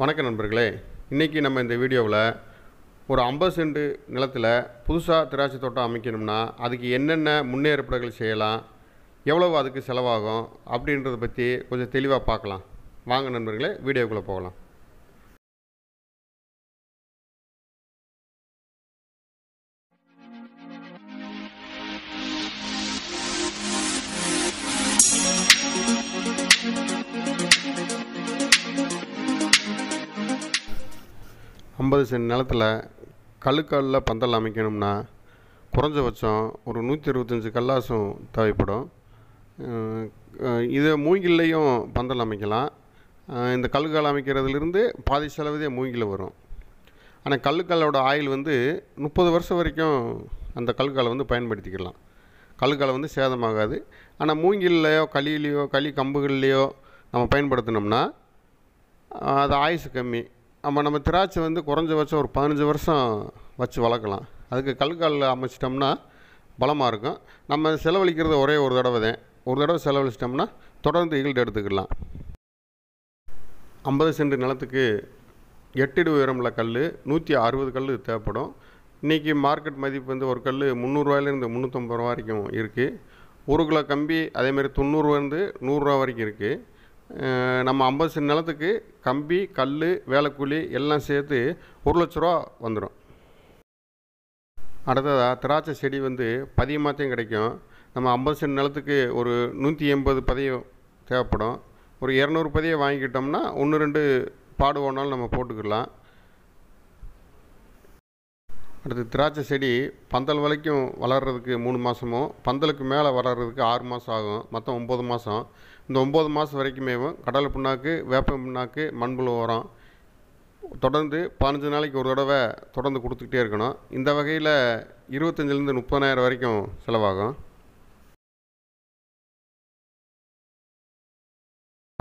வணக்கம் நண்பர்களே இன்றைக்கி நம்ம இந்த வீடியோவில் ஒரு ஐம்பது சென்ட் நிலத்தில் புதுசாக திராட்சை தோட்டம் அமைக்கணும்னா அதுக்கு என்னென்ன முன்னேற்பாடுகள் செய்யலாம் எவ்வளவு அதுக்கு செலவாகும் அப்படின்றத பற்றி கொஞ்சம் தெளிவாக பார்க்கலாம் வாங்க நண்பர்களே வீடியோக்குள்ளே போகலாம் ஐம்பது சென்ட் நிலத்தில் கழுக்காலில் பந்தல் அமைக்கணும்னா குறைஞ்சபட்சம் ஒரு நூற்றி இருபத்தஞ்சி கல்லாசும் தேவைப்படும் இதை மூங்கில்லையும் பந்தல் அமைக்கலாம் இந்த கல்லுக்கல் அமைக்கிறதுலேருந்து பாதி செலவுதே மூங்கில் வரும் ஆனால் கல்லுக்கல்லோட ஆயில் வந்து முப்பது வருஷம் வரைக்கும் அந்த கல்லுக்கலை வந்து பயன்படுத்திக்கலாம் கல்லுக்கலை வந்து சேதமாகாது ஆனால் மூங்கில்லையோ களியிலையோ களி கம்புகள்லையோ நம்ம பயன்படுத்தினோம்னா அது ஆயுசு கம்மி நம்ம நம்ம திராட்சை வந்து குறைஞ்சபட்சம் ஒரு பதினஞ்சு வருஷம் வச்சு வளர்க்கலாம் அதுக்கு கல்கால் அமைச்சிட்டோம்னா பலமாக இருக்கும் நம்ம செலவழிக்கிறது ஒரே ஒரு தடவை தான் ஒரு தடவை செலவழிச்சிட்டோம்னா தொடர்ந்து ஈல்டு எடுத்துக்கலாம் ஐம்பது சென்ட் நிலத்துக்கு எட்டு உயரமுள்ள கல் நூற்றி அறுபது கல் தேவைப்படும் இன்றைக்கி மார்க்கெட் மதிப்பு வந்து ஒரு கல் முந்நூறுரூவாயிலேருந்து முந்நூற்றம்பது ரூபா வரைக்கும் இருக்குது ஒரு கிலோ கம்பி அதேமாதிரி தொண்ணூறுவாயிலேருந்து நூறுரூவா வரைக்கும் இருக்குது நம்ம ஐம்பது சென்ட் நிலத்துக்கு கம்பி கல் வேலைக்கூலி எல்லாம் சேர்த்து ஒரு லட்ச ரூபா வந்துடும் அடுத்ததாக திராட்சை செடி வந்து பதியமாத்தையும் கிடைக்கும் நம்ம ஐம்பது சென்ட் நிலத்துக்கு ஒரு நூற்றி எண்பது பதியம் தேவைப்படும் ஒரு இரநூறு பதியம் வாங்கிக்கிட்டோம்னா ஒன்று ரெண்டு பாடு ஓனாலும் நம்ம போட்டுக்கலாம் அடுத்து திராட்சை செடி பந்தல் வரைக்கும் வளர்கிறதுக்கு மூணு மாதமும் பந்தலுக்கு மேலே வளர்கிறதுக்கு ஆறு மாதம் ஆகும் மொத்தம் ஒம்பது மாதம் இந்த ஒம்பது மாதம் வரைக்குமேவும் கடலை புண்ணாக்கு வேப்ப புண்ணாக்கு மண்புழு உரம் தொடர்ந்து பதினஞ்சு நாளைக்கு ஒரு தடவை தொடர்ந்து கொடுத்துக்கிட்டே இருக்கணும் இந்த வகையில் இருபத்தஞ்சிலேருந்து முப்பதாயிரம் வரைக்கும் செலவாகும்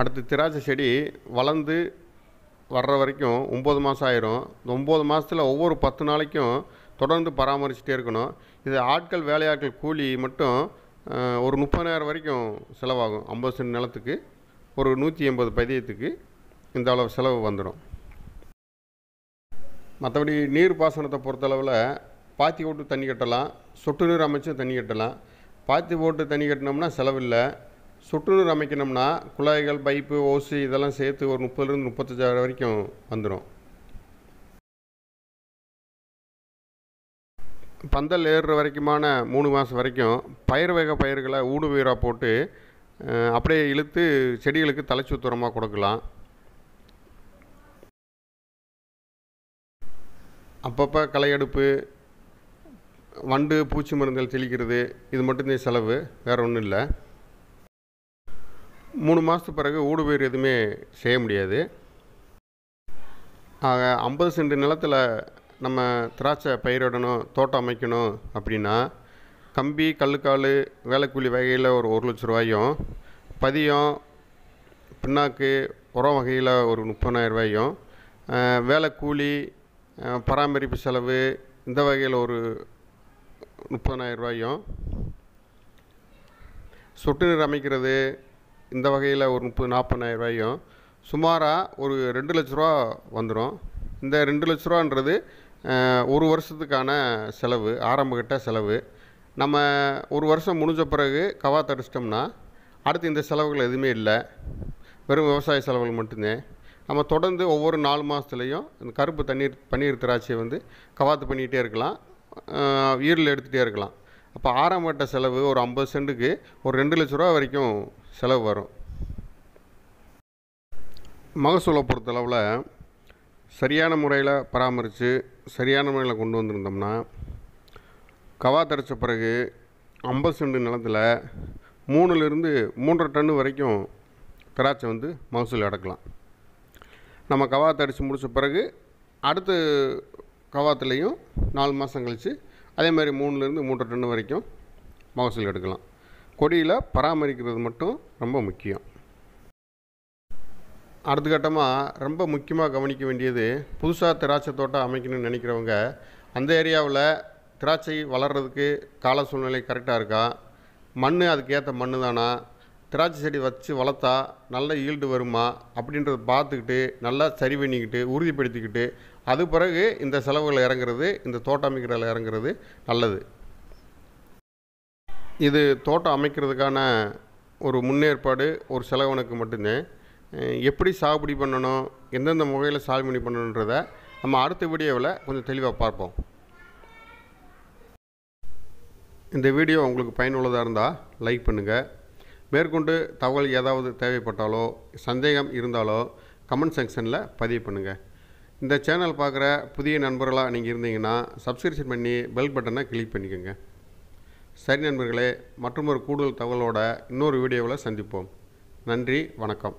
அடுத்து திராட்சை செடி வளர்ந்து வர்ற வரைக்கும் ஒம்பது மாதம் ஆயிரும் இந்த ஒம்பது மாதத்தில் ஒவ்வொரு பத்து நாளைக்கும் தொடர்ந்து பராமரிச்சுட்டே இருக்கணும் இது ஆட்கள் வேலையாட்கள் கூலி மட்டும் ஒரு முப்பதாயிரம் வரைக்கும் செலவாகும் ஐம்பது சென்ட் நிலத்துக்கு ஒரு நூற்றி எண்பது பதியத்துக்கு இந்த அளவு செலவு வந்துடும் மற்றபடி நீர் பாசனத்தை பொறுத்தளவில் பாத்தி போட்டு தண்ணி கட்டலாம் சொட்டு நீர் அமைச்சும் தண்ணி கட்டலாம் பாத்தி போட்டு தண்ணி கட்டினோம்னா செலவில்லை சொட்டு நீர் அமைக்கணும்னா குழாய்கள் பைப்பு ஓசு இதெல்லாம் சேர்த்து ஒரு முப்பதுலேருந்து முப்பத்தஞ்சாயிரம் வரைக்கும் வந்துடும் பந்தல் ஏறுற வரைக்குமான மூணு மாதம் வரைக்கும் பயிர் வேக பயிர்களை ஊடு பயிராக போட்டு அப்படியே இழுத்து செடிகளுக்கு தலைச்சுத்துரமாக கொடுக்கலாம் அப்பப்போ களை எடுப்பு வண்டு பூச்சி மருந்துகள் தெளிக்கிறது இது மட்டும்தான் செலவு வேறு ஒன்றும் இல்லை மூணு மாதத்துக்கு பிறகு ஊடு பயிர் எதுவுமே செய்ய முடியாது ஆக ஐம்பது சென்ட் நிலத்தில் நம்ம திராட்சை பயிரிடணும் தோட்டம் அமைக்கணும் அப்படின்னா கம்பி கல்லுக்கால் வேலைக்கூலி வகையில் ஒரு ஒரு லட்ச ரூபாயும் பதியம் பின்னாக்கு உரம் வகையில் ஒரு முப்பதாயிரம் ரூபாயும் வேலைக்கூலி பராமரிப்பு செலவு இந்த வகையில் ஒரு முப்பதாயிரம் ரூபாயும் சொட்டு நீர் அமைக்கிறது இந்த வகையில் ஒரு முப்பது நாற்பதாயிரம் ரூபாயும் சுமாராக ஒரு ரெண்டு லட்ச ரூபா வந்துடும் இந்த ரெண்டு லட்ச ரூபான்றது ஒரு வருஷத்துக்கான செலவு ஆரம்பகட்ட செலவு நம்ம ஒரு வருஷம் முடிஞ்ச பிறகு கவாத்து அடிச்சிட்டோம்னா அடுத்து இந்த செலவுகள் எதுவுமே இல்லை வெறும் விவசாய செலவுகள் மட்டும்தான் நம்ம தொடர்ந்து ஒவ்வொரு நாலு மாதத்துலேயும் இந்த கருப்பு தண்ணீர் பன்னீர் திராட்சையை வந்து கவாத்து பண்ணிகிட்டே இருக்கலாம் ஈரில் எடுத்துகிட்டே இருக்கலாம் அப்போ ஆரம்பகட்ட செலவு ஒரு ஐம்பது சென்ட்டுக்கு ஒரு ரெண்டு லட்ச ரூபா வரைக்கும் செலவு வரும் மகசூலை பொறுத்தளவில் சரியான முறையில் பராமரித்து சரியான முறையில் கொண்டு வந்திருந்தோம்னா கவா தரைச்ச பிறகு ஐம்பது சென்ட் நிலத்தில் மூணுலேருந்து மூன்றரை டன்னு வரைக்கும் திராட்சை வந்து மகசூல் அடக்கலாம் நம்ம கவா அடித்து முடித்த பிறகு அடுத்த கவாத்துலேயும் நாலு மாதம் கழித்து அதே மாதிரி மூணுலேருந்து மூன்றரை டன்னு வரைக்கும் மகசூல் எடுக்கலாம் கொடியில் பராமரிக்கிறது மட்டும் ரொம்ப முக்கியம் அடுத்த கட்டமாக ரொம்ப முக்கியமாக கவனிக்க வேண்டியது புதுசாக திராட்சை தோட்டம் அமைக்கணும்னு நினைக்கிறவங்க அந்த ஏரியாவில் திராட்சை வளர்கிறதுக்கு கால சூழ்நிலை கரெக்டாக இருக்கா மண் அதுக்கேற்ற மண் தானா திராட்சை செடி வச்சு வளர்த்தா நல்ல ஈல்டு வருமா அப்படின்றத பார்த்துக்கிட்டு நல்லா சரி பண்ணிக்கிட்டு உறுதிப்படுத்திக்கிட்டு அது பிறகு இந்த செலவுகளை இறங்குறது இந்த தோட்டம் அமைக்கிறதில் இறங்குறது நல்லது இது தோட்டம் அமைக்கிறதுக்கான ஒரு முன்னேற்பாடு ஒரு செலவனுக்கு மட்டும்தான் எப்படி சாகுபடி பண்ணணும் எந்தெந்த முறையில் சாகுபடி பண்ணணுன்றத நம்ம அடுத்த வீடியோவில் கொஞ்சம் தெளிவாக பார்ப்போம் இந்த வீடியோ உங்களுக்கு பயனுள்ளதாக இருந்தால் லைக் பண்ணுங்கள் மேற்கொண்டு தகவல் ஏதாவது தேவைப்பட்டாலோ சந்தேகம் இருந்தாலோ கமெண்ட் செக்ஷனில் பதிவு பண்ணுங்கள் இந்த சேனல் பார்க்குற புதிய நண்பர்களாக நீங்கள் இருந்தீங்கன்னா சப்ஸ்கிரிப்ஷன் பண்ணி பெல் பட்டனை கிளிக் பண்ணிக்கோங்க சரி நண்பர்களே மற்றொரு கூடுதல் தகவலோட இன்னொரு வீடியோவில் சந்திப்போம் நன்றி வணக்கம்